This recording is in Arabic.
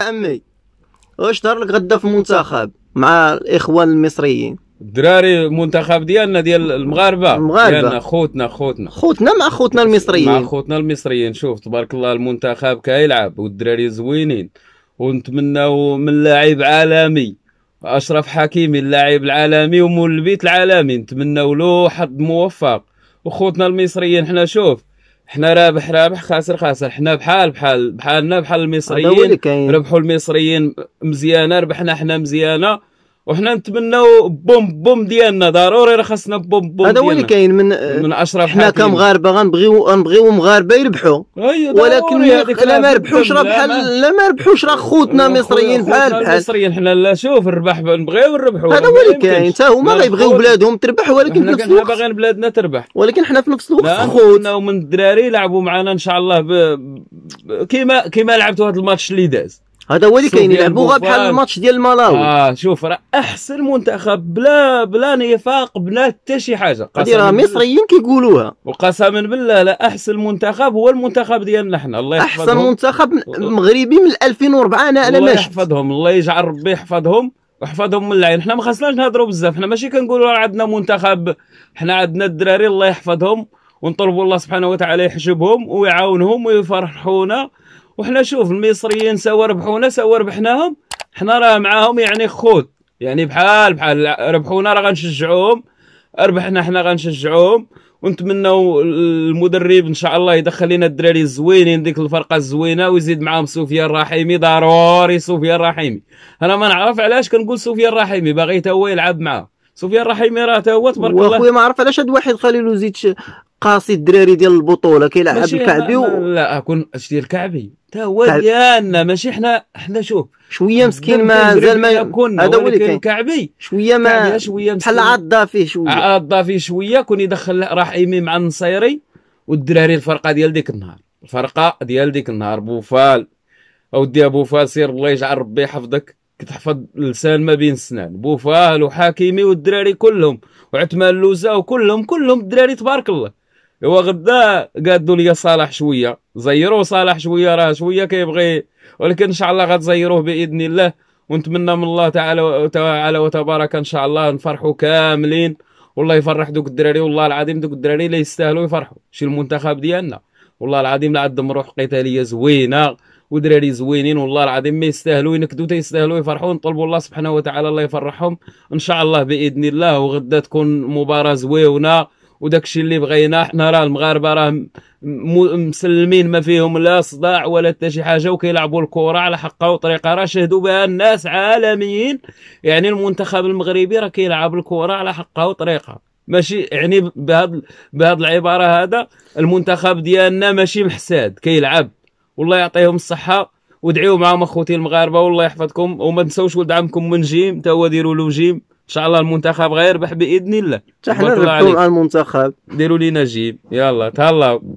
عمي واش دار لك غدا في المنتخب مع الاخوان المصريين الدراري المنتخب ديالنا ديال المغاربه المغاربه ديالنا خوتنا خوتنا خوتنا مع خوتنا المصريين مع خوتنا المصريين شوف تبارك الله المنتخب كيلعب والدراري زوينين ونتمناو من لاعب عالمي اشرف حكيمي اللاعب العالمي ومول البيت العالمي نتمناو له حظ موفق وخوتنا المصريين حنا شوف حنا رابح رابح خاسر خاسر حنا بحال بحال بحالنا بحال المصريين ربحوا المصريين مزيانه ربحنا حنا مزيانه وحنا نتمناو بوم بوم ديالنا ضروري راه خاصنا بوم بوم هذا هو اللي كاين من من اشرف حنا كمغاربه غنبغيو غنبغيو مغاربه يربحوا أيوة، ولكن لا ما ربحوش راه بحال لا ما ربحوش راه خوتنا مصريين بحال بحال مصريين حنا لا شوف الربح نبغيو نربحوا هذا هو اللي كاين حتى هما غيبغيو بلادهم تربح ولكن في نفس الوقت باغيين بلادنا تربح ولكن حنا في نفس الوقت خوت من الدراري لعبوا معنا ان شاء الله كيما كيما لعبتوا هذا الماتش اللي داز هذا هو اللي كاين يلعبوا بحال الماتش ديال مالاوي اه شوف راه احسن منتخب بلا بلا نفاق بلا حتى شي حاجه هذه راه مصريين كيقولوها وقسما بالله لا احسن منتخب هو المنتخب ديالنا حنا الله يحفظهم احسن منتخب مغربي من 2004 انا انا ماشي الله يحفظهم الله يجعل ربي يحفظهم وحفظهم من العين حنا ما خصناش نهضروا بزاف حنا ماشي كنقولوا راه عندنا منتخب حنا عندنا الدراري الله يحفظهم ونطلبوا الله سبحانه وتعالى يحجبهم ويعاونهم ويفرحونا وحنا شوف المصريين سوا ربحونا سوا ربحناهم حنا راه معاهم يعني خوت يعني بحال بحال ربحونا راه غنشجعوهم ربحنا حنا غنشجعوهم ونتمناو المدرب ان شاء الله يدخل لنا الدراري الزوينين ديك الفرقه الزوينه ويزيد معاهم سفيان الرحيمي ضروري سفيان الرحيمي انا ما نعرف علاش كنقول سفيان الرحيمي باغي هو يلعب معاه سفيان الرحيمي راه تا هو تبارك الله واخويا ما عرف علاش هاد واحد خليلو زيتش قاسي الدراري ديال البطوله كيلعب الكعبي و... لا كون ديال الكعبي تا هو ديالنا ماشي حنا حنا شوف شويه مسكين ما زال ما هذا هو اللي كاين الكعبي شويه ما شويه بحال عضى فيه شويه عضى فيه شويه كون يدخل رحيمي مع النصيري والدراري الفرقه ديال ديك النهار الفرقه ديال ديك النهار بوفال اودي بوفال سير الله يجعل ربي يحفظك كتحفظ اللسان ما بين السنان بوفال وحكيمي والدراري كلهم وعثمان لوزا وكلهم كلهم الدراري تبارك الله هو غدا قادوا لي صالح شويه زيروه صالح شويه راه شويه كيبغي ولكن ان شاء الله غتزيروه باذن الله ونتمنى من الله تعالى وتعالى وتبارك ان شاء الله نفرحوا كاملين والله يفرح دوك الدراري والله العظيم دوك الدراري لا يستاهلوا يفرحوا شي المنتخب ديالنا والله العظيم لا عندهم روح قتاليه زوينه ودراري زوينين والله العظيم ما يستاهلوا ينكدوا تيستاهلوا يفرحوا نطلبوا الله سبحانه وتعالى الله يفرحهم ان شاء الله باذن الله وغدا تكون مباراه زويونه وداك الشيء اللي بغينا حنا راه المغاربه راه مسلمين ما فيهم لا صداع ولا حتى شي حاجه وكيلعبوا الكره على حقها وطريقه راه شهدوا بها الناس عالميين يعني المنتخب المغربي راه كيلعب الكره على حقها وطريقها ماشي يعني بهذا بهذا العباره هذا المنتخب ديالنا ماشي محساد كيلعب والله يعطيهم الصحه ودعيو معاهم اخوتي المغاربه والله يحفظكم وما تنساوش ولد عمكم من جيم تا هو ديروا له جيم ان شاء الله المنتخب غيربح باذن الله حتى حنا المنتخب ديروا لينا جيم يلا تهلاو